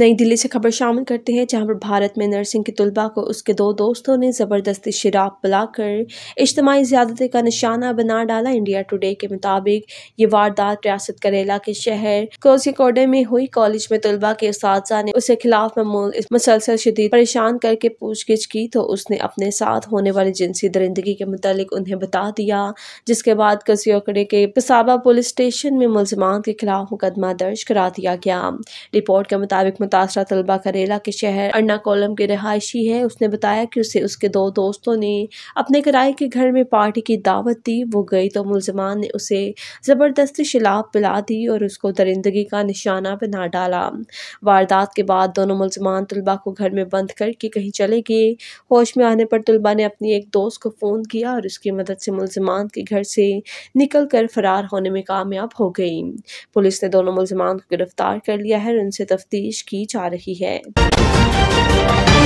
नई दिल्ली से खबर शामिल करते हैं जहां पर भारत में नर्सिंग के तलबा को उसके दो दोस्तों ने ज़बरदस्ती शराब पिलाकर इज्तमाही ज़्यादती का निशाना बना डाला इंडिया टुडे के मुताबिक ये वारदात रियासत करेला के शहर कोसिकोडे में हुई कॉलेज में तलबा के इस ने उसके खिलाफ मुसलसल शदीद परेशान करके पूछगिछ की तो उसने अपने साथ होने वाली जिनसी दरिंदगी के मुतालिक उन्हें बता दिया जिसके बाद कोसिकोडे के पसाबा पुलिस स्टेशन में मुलजमान के खिलाफ मुकदमा दर्ज करा दिया गया रिपोर्ट के मुताबिक मुतासरा तलबा करेला के शहर अर्ना कोलम के रहायशी है उसने बताया कि उसे उसके दो दोस्तों ने अपने किराए के घर में पार्टी की दावत दी वो गई तो मुलजमान ने उसे ज़बरदस्ती शराब पिला दी और उसको दरिंदगी का निशाना बना डाला वारदात के बाद दोनों मुलजमान तलबा को घर में बंद करके कहीं चले गए होश में आने पर तलबा ने अपनी एक दोस्त को फ़ोन किया और उसकी मदद से मुलजमान के घर से निकल कर फरार होने में कामयाब हो गई पुलिस ने दोनों मुलजमान को गिरफ्तार कर लिया है और उनसे तफ्तीश की जा रही है